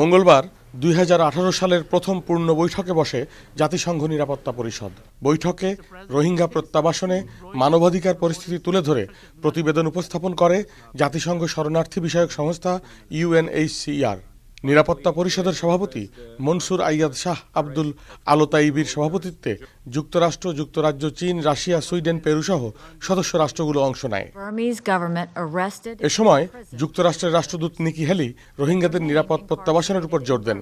মঙ্গলবার দুই সালের প্রথম পূর্ণ বৈঠকে বসে জাতিসংঘ নিরাপত্তা পরিষদ বৈঠকে রোহিঙ্গা প্রত্যাবাসনে মানবাধিকার পরিস্থিতি তুলে ধরে প্রতিবেদন উপস্থাপন করে জাতিসংঘ শরণার্থী বিষয়ক সংস্থা ইউএনএইচসিআর নিরাপত্তা পরিষদের সভাপতি মনসুর আইয়াদ শাহ আব্দুল আলোতাইবির সভাপতিত্বে যুক্তরাষ্ট্র যুক্তরাজ্য চীন রাশিয়া সুইডেন পেরু সহ সদস্য রাষ্ট্রগুলো অংশ নেয় এ সময় যুক্তরাষ্ট্রের রাষ্ট্রদূত নিকি হ্যালি রোহিঙ্গাদের নিরাপদ প্রত্যাবাসনের উপর জোর দেন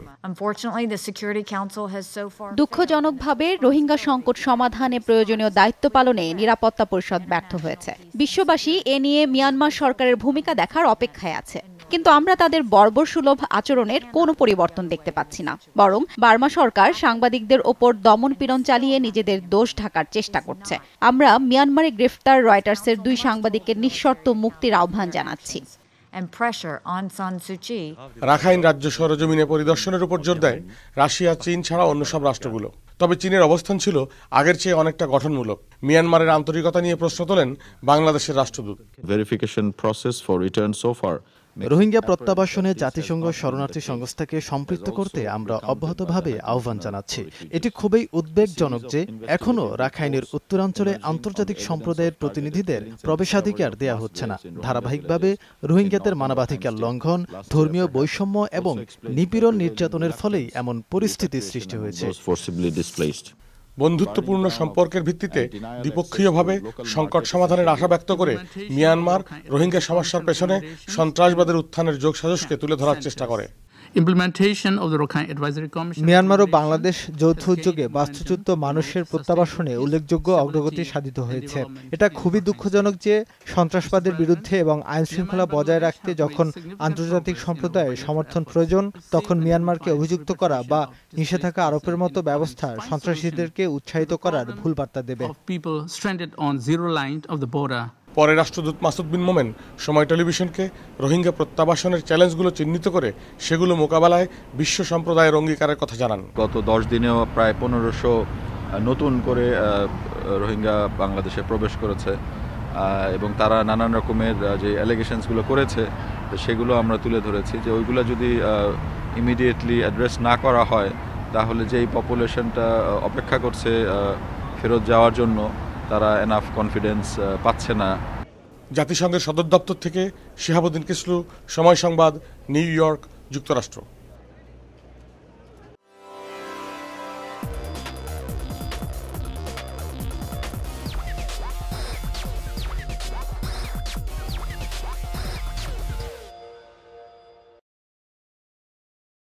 দুঃখজনকভাবে রোহিঙ্গা সংকট সমাধানে প্রয়োজনীয় দায়িত্ব পালনে নিরাপত্তা পরিষদ ব্যর্থ হয়েছে বিশ্ববাসী এ নিয়ে মিয়ানমার সরকারের ভূমিকা দেখার অপেক্ষায় আছে কিন্তু আমরা তাদের বর্বর সুলভ আচরণের কোনো পরিবর্তন দেখতে পাচ্ছি না বরং বার্মা সরকার সাংবাদিকদের ওপর দমন পীড়ন চালিয়ে নিজেদের দোষ ঢাকার চেষ্টা করছে আমরা মিয়ানমারে গ্রেফতার রয়টার্সের দুই সাংবাদিকের নিঃশর্ত মুক্তির আহ্বান জানাচ্ছি রাখাইন রাজ্য সরজমিনে পরিদর্শনের উপর জোর দেয় রাশিয়া চীন ছাড়া অন্য সব রাষ্ট্রগুলো তবে চীনের অবস্থান ছিল আগের চেয়ে অনেকটা গঠনমূলক মিয়ানমারের আন্তরিকতা নিয়ে প্রশ্ন তোলেন বাংলাদেশের রাষ্ট্রদূত verification process for return so far Rohingya প্রত্যাবাসনে জাতিসংঘ শরণার্থী সংস্থাকে সম্পৃক্ত করতে আমরা অব্যাহতভাবে আহ্বান জানাচ্ছি এটি খুবই উদ্বেগজনক যে এখনও রাখাইনের উত্তরাঞ্চলে আন্তর্জাতিক সম্প্রদায়ের প্রতিনিধিদের প্রবেশাধিকার দেয়া হচ্ছে না ধারাবাহিকভাবে রোহিঙ্গাদের মানবাধিকার লঙ্ঘন ধর্মীয় বৈষম্য এবং নিপীড়ন নির্যাতনের ফলেই এমন পরিস্থিতি সৃষ্টি হয়েছে বন্ধুত্বপূর্ণ সম্পর্কের ভিত্তিতে দ্বিপক্ষীয়ভাবে সংকট সমাধানের আশা ব্যক্ত করে মিয়ানমার রোহিঙ্গা সমস্যার পেছনে সন্ত্রাসবাদের উত্থানের যোগসাজশকে তুলে ধরার চেষ্টা করে মিয়ানমার ও বাংলাদেশ যৌথ উদ্যোগে বাস্তুচ্যুত মানুষের প্রত্যাবাসনে উল্লেখযোগ্য অগ্রগতি সাধিত হয়েছে এটা খুবই দুঃখজনক যে সন্ত্রাসবাদের বিরুদ্ধে এবং আইন শৃঙ্খলা বজায় রাখতে যখন আন্তর্জাতিক সম্প্রদায়ের সমর্থন প্রয়োজন তখন মিয়ানমারকে অভিযুক্ত করা বা নিষেধাজ্ঞা আরোপের মতো ব্যবস্থা সন্ত্রাসীদেরকে উৎসাহিত করার ভুল বার্তা দেবে পরে রাষ্ট্রদূত মাসুদ বিন মোমেন সময় টেলিভিশনকে রোহিঙ্গা প্রত্যাবাসনের চ্যালেঞ্জগুলো চিহ্নিত করে সেগুলো মোকাবেলায় বিশ্ব সম্প্রদায়ের অঙ্গীকারের কথা জানান গত দশ দিনেও প্রায় পনেরোশো নতুন করে রোহিঙ্গা বাংলাদেশে প্রবেশ করেছে এবং তারা নানান রকমের যে অ্যালিগেশনসগুলো করেছে সেগুলো আমরা তুলে ধরেছি যে ওইগুলো যদি ইমিডিয়েটলি অ্যাড্রেস না করা হয় তাহলে যেই পপুলেশনটা অপেক্ষা করছে ফেরত যাওয়ার জন্য তারা এনাফ কনফিডেন্স পাচ্ছে না জাতিসংঘের সদর দপ্তর থেকে শিহাবুদ্দিন কিসলু সময় সংবাদ নিউ ইয়র্ক যুক্তরাষ্ট্র